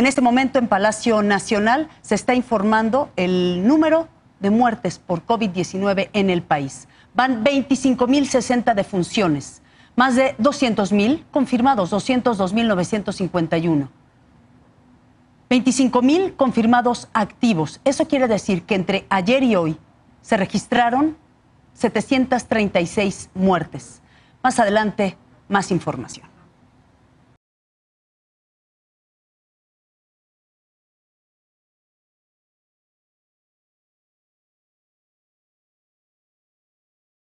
En este momento en Palacio Nacional se está informando el número de muertes por COVID-19 en el país. Van 25.060 defunciones, más de 200.000 confirmados, 202.951. 25.000 confirmados activos. Eso quiere decir que entre ayer y hoy se registraron 736 muertes. Más adelante, más información.